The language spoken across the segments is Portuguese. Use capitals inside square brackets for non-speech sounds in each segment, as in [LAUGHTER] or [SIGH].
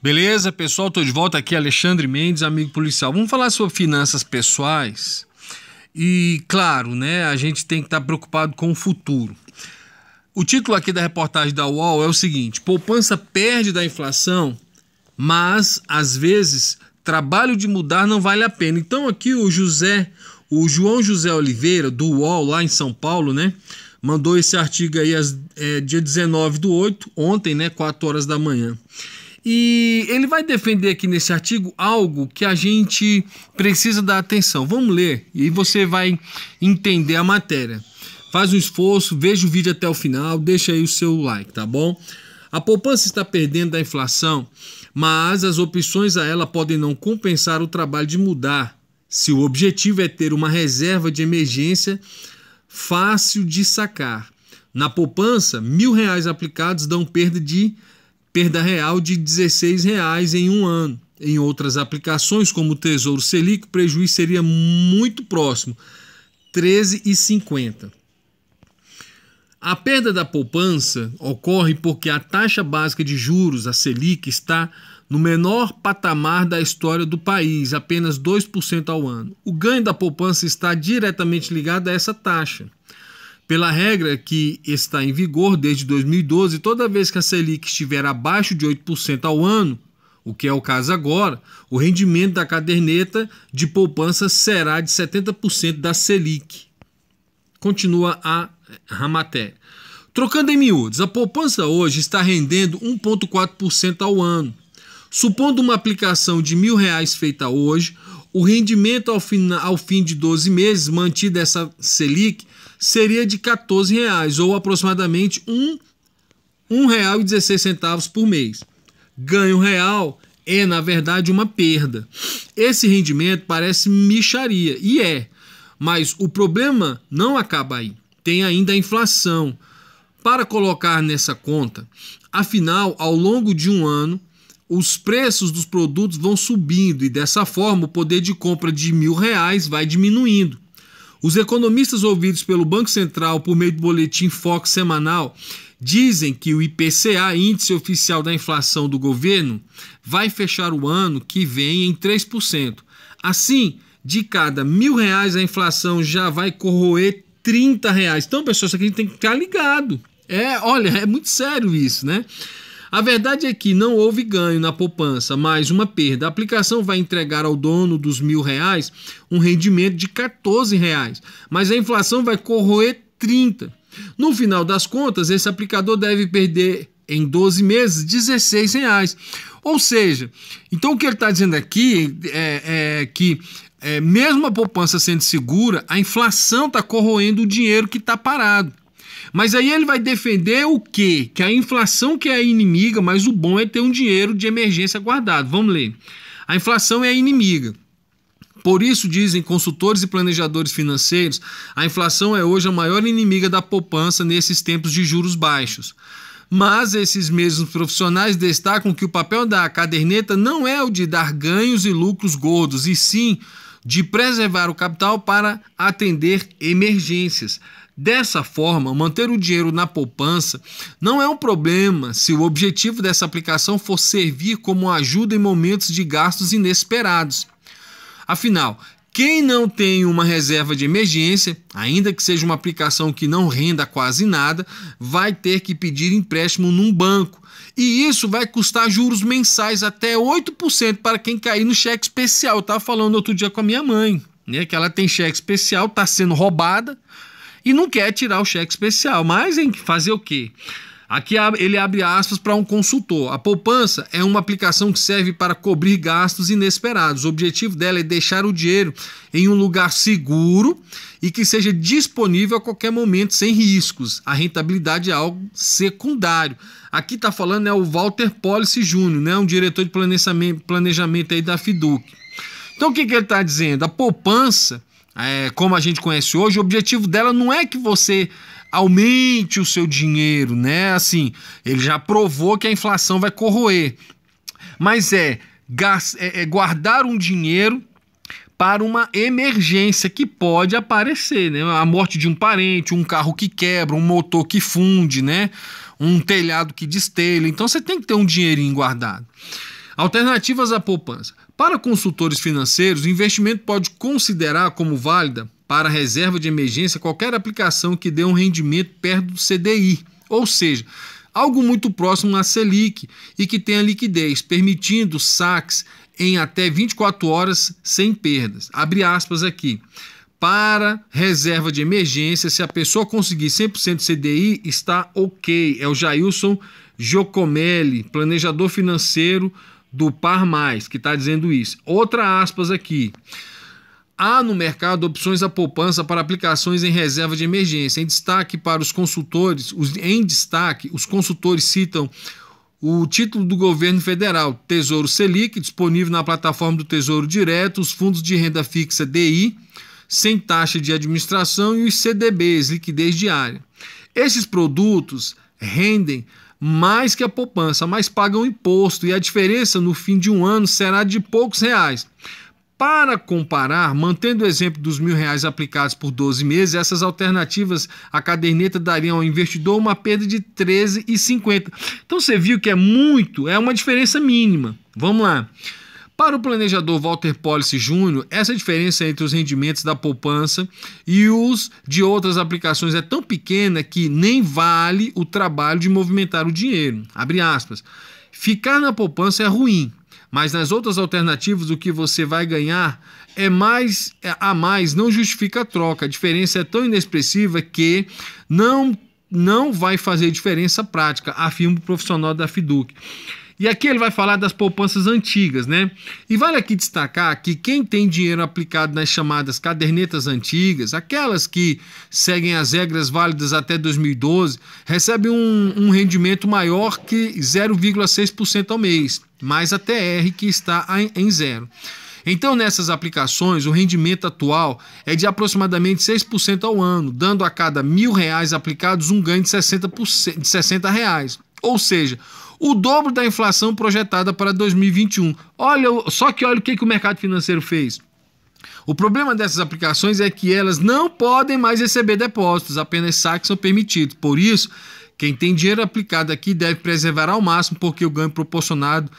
Beleza, pessoal? Tô de volta aqui, Alexandre Mendes, amigo policial. Vamos falar sobre finanças pessoais. E, claro, né, a gente tem que estar tá preocupado com o futuro. O título aqui da reportagem da UOL é o seguinte: poupança perde da inflação, mas às vezes trabalho de mudar não vale a pena. Então aqui o José, o João José Oliveira, do UOL, lá em São Paulo, né? Mandou esse artigo aí é, dia 19 do 8, ontem, né? 4 horas da manhã. E ele vai defender aqui nesse artigo algo que a gente precisa dar atenção. Vamos ler e você vai entender a matéria. Faz um esforço, veja o vídeo até o final, deixa aí o seu like, tá bom? A poupança está perdendo da inflação, mas as opções a ela podem não compensar o trabalho de mudar. Se o objetivo é ter uma reserva de emergência fácil de sacar. Na poupança, mil reais aplicados dão perda de perda real de R$ 16,00 em um ano. Em outras aplicações, como o Tesouro Selic, o prejuízo seria muito próximo, R$ 13,50. A perda da poupança ocorre porque a taxa básica de juros, a Selic, está no menor patamar da história do país, apenas 2% ao ano. O ganho da poupança está diretamente ligado a essa taxa. Pela regra que está em vigor desde 2012, toda vez que a Selic estiver abaixo de 8% ao ano, o que é o caso agora, o rendimento da caderneta de poupança será de 70% da Selic. Continua a Ramaté. Trocando em miúdos, a poupança hoje está rendendo 1,4% ao ano. Supondo uma aplicação de mil reais feita hoje, o rendimento ao, fim, ao fim de 12 meses, mantida essa Selic, seria de 14 reais ou aproximadamente um um real e 16 centavos por mês. Ganho real é na verdade uma perda. Esse rendimento parece micharia e é, mas o problema não acaba aí. Tem ainda a inflação para colocar nessa conta. Afinal, ao longo de um ano, os preços dos produtos vão subindo e dessa forma o poder de compra de mil reais vai diminuindo. Os economistas ouvidos pelo Banco Central por meio do boletim Fox semanal dizem que o IPCA, índice oficial da inflação do governo, vai fechar o ano que vem em 3%. Assim, de cada mil reais a inflação já vai corroer 30 reais. Então, pessoal, isso aqui tem que ficar ligado. É, olha, é muito sério isso, né? A verdade é que não houve ganho na poupança, mas uma perda. A aplicação vai entregar ao dono dos mil reais um rendimento de 14 reais, mas a inflação vai corroer 30. No final das contas, esse aplicador deve perder em 12 meses 16 reais. Ou seja, então o que ele está dizendo aqui é, é que é, mesmo a poupança sendo segura, a inflação está corroendo o dinheiro que está parado. Mas aí ele vai defender o quê? Que a inflação que é a inimiga, mas o bom é ter um dinheiro de emergência guardado. Vamos ler. A inflação é a inimiga. Por isso, dizem consultores e planejadores financeiros, a inflação é hoje a maior inimiga da poupança nesses tempos de juros baixos. Mas esses mesmos profissionais destacam que o papel da caderneta não é o de dar ganhos e lucros gordos, e sim de preservar o capital para atender emergências. Dessa forma, manter o dinheiro na poupança não é um problema se o objetivo dessa aplicação for servir como ajuda em momentos de gastos inesperados. Afinal, quem não tem uma reserva de emergência, ainda que seja uma aplicação que não renda quase nada, vai ter que pedir empréstimo num banco. E isso vai custar juros mensais até 8% para quem cair no cheque especial. Eu estava falando outro dia com a minha mãe, né? Que ela tem cheque especial, está sendo roubada e não quer tirar o cheque especial. Mas em fazer o quê? Aqui ele abre aspas para um consultor. A poupança é uma aplicação que serve para cobrir gastos inesperados. O objetivo dela é deixar o dinheiro em um lugar seguro e que seja disponível a qualquer momento sem riscos. A rentabilidade é algo secundário. Aqui está falando é o Walter Policy Júnior, né, um diretor de planejamento, planejamento aí da Fiduc. Então o que, que ele está dizendo? A poupança é, como a gente conhece hoje, o objetivo dela não é que você aumente o seu dinheiro, né? Assim, ele já provou que a inflação vai corroer, mas é, é, é guardar um dinheiro para uma emergência que pode aparecer, né? A morte de um parente, um carro que quebra, um motor que funde, né? Um telhado que destelha. Então você tem que ter um dinheirinho guardado. Alternativas à poupança. Para consultores financeiros, o investimento pode considerar como válida para reserva de emergência qualquer aplicação que dê um rendimento perto do CDI, ou seja, algo muito próximo à Selic e que tenha liquidez, permitindo saques em até 24 horas sem perdas. Abre aspas aqui. Para reserva de emergência, se a pessoa conseguir 100% CDI, está ok. É o Jailson Giocomelli, planejador financeiro do par mais, que está dizendo isso. Outra aspas aqui. Há no mercado opções à poupança para aplicações em reserva de emergência. Em destaque para os consultores, os, em destaque, os consultores citam o título do governo federal, Tesouro Selic, disponível na plataforma do Tesouro Direto, os fundos de renda fixa DI, sem taxa de administração, e os CDBs, liquidez diária. Esses produtos rendem mais que a poupança, mas pagam imposto e a diferença no fim de um ano será de poucos reais. Para comparar, mantendo o exemplo dos mil reais aplicados por 12 meses, essas alternativas, a caderneta daria ao investidor uma perda de 13,50. Então você viu que é muito, é uma diferença mínima. Vamos lá. Para o planejador Walter Policy Jr., essa diferença entre os rendimentos da poupança e os de outras aplicações é tão pequena que nem vale o trabalho de movimentar o dinheiro. Abre aspas. Ficar na poupança é ruim, mas nas outras alternativas o que você vai ganhar é mais é, a mais não justifica a troca. A diferença é tão inexpressiva que não não vai fazer diferença prática, afirma o profissional da Fiduc. E aqui ele vai falar das poupanças antigas, né? E vale aqui destacar que quem tem dinheiro aplicado nas chamadas cadernetas antigas, aquelas que seguem as regras válidas até 2012, recebe um, um rendimento maior que 0,6% ao mês, mais a TR que está em zero. Então, nessas aplicações, o rendimento atual é de aproximadamente 6% ao ano, dando a cada mil reais aplicados um ganho de 60%, de 60 reais. Ou seja, o dobro da inflação projetada para 2021. Olha, só que olha o que, que o mercado financeiro fez. O problema dessas aplicações é que elas não podem mais receber depósitos, apenas saques são permitidos. Por isso, quem tem dinheiro aplicado aqui deve preservar ao máximo, porque o ganho proporcionado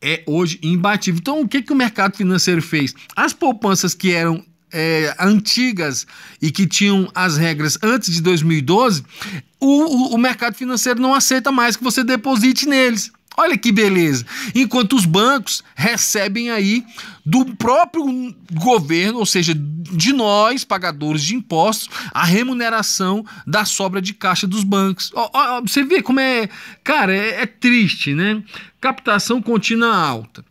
é hoje imbatível. Então, o que, que o mercado financeiro fez? As poupanças que eram é, antigas e que tinham as regras antes de 2012, o, o, mercado financeiro não aceita mais que você deposite neles. Olha que beleza. Enquanto os bancos recebem aí do próprio governo, ou seja, de nós, pagadores de impostos, a remuneração da sobra de caixa dos bancos. Ó, ó, você vê como é. Cara, é, é triste, né? Captação contínua alta.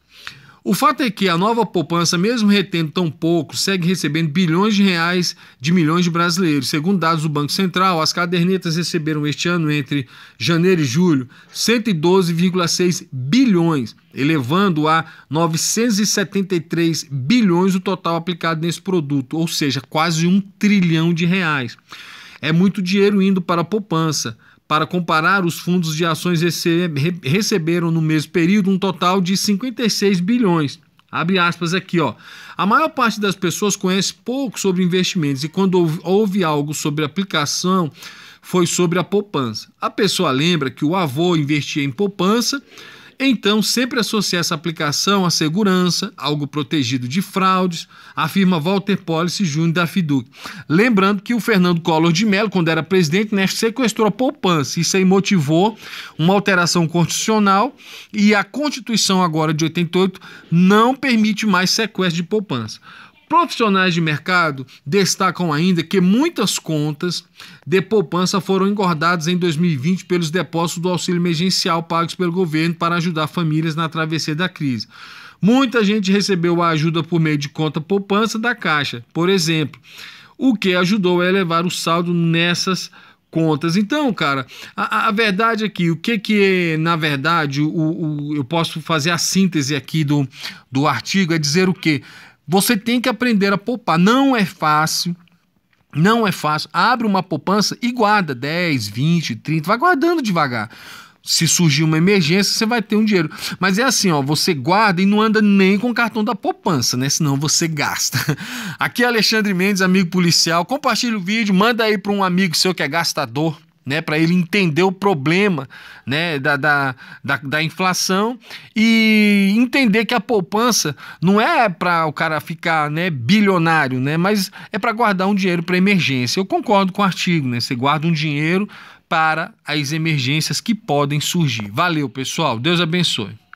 O fato é que a nova poupança, mesmo retendo tão pouco, segue recebendo bilhões de reais de milhões de brasileiros. Segundo dados do Banco Central, as cadernetas receberam este ano, entre janeiro e julho, 112,6 bilhões, elevando a 973 bilhões o total aplicado nesse produto, ou seja, quase um trilhão de reais. É muito dinheiro indo para a poupança. Para comparar, os fundos de ações receberam no mesmo período um total de 56 bilhões. Abre aspas aqui, ó. A maior parte das pessoas conhece pouco sobre investimentos e quando houve ouve algo sobre aplicação, foi sobre a poupança. A pessoa lembra que o avô investia em poupança, então, sempre associa essa aplicação à segurança, algo protegido de fraudes, afirma Walter Policy Júnior da Fiduc. Lembrando que o Fernando Collor de Mello, quando era presidente, né, sequestrou a poupança. Isso aí motivou uma alteração constitucional e a Constituição agora de 88 não permite mais sequestro de poupança. Profissionais de mercado destacam ainda que muitas contas de poupança foram engordadas em 2020 pelos depósitos do auxílio emergencial pagos pelo governo para ajudar famílias na travessia da crise. Muita gente recebeu a ajuda por meio de conta poupança da Caixa, por exemplo, o que ajudou a é elevar o saldo nessas contas. Então, cara, a, a verdade aqui, o que que, na verdade, o, o, eu posso fazer a síntese aqui do, do artigo é dizer o quê? Você tem que aprender a poupar. Não é fácil. Não é fácil. Abre uma poupança e guarda 10, 20, 30. Vai guardando devagar. Se surgir uma emergência, você vai ter um dinheiro. Mas é assim, ó, você guarda e não anda nem com o cartão da poupança, né? Senão você gasta. [LAUGHS] Aqui é Alexandre Mendes, amigo policial. Compartilha o vídeo, manda aí para um amigo seu que é gastador né, para ele entender o problema né, da, da, da, da, inflação e entender que a poupança não é para o cara ficar né, bilionário, né, mas é para guardar um dinheiro para emergência. Eu concordo com o artigo, né, você guarda um dinheiro para as emergências que podem surgir. Valeu, pessoal. Deus abençoe.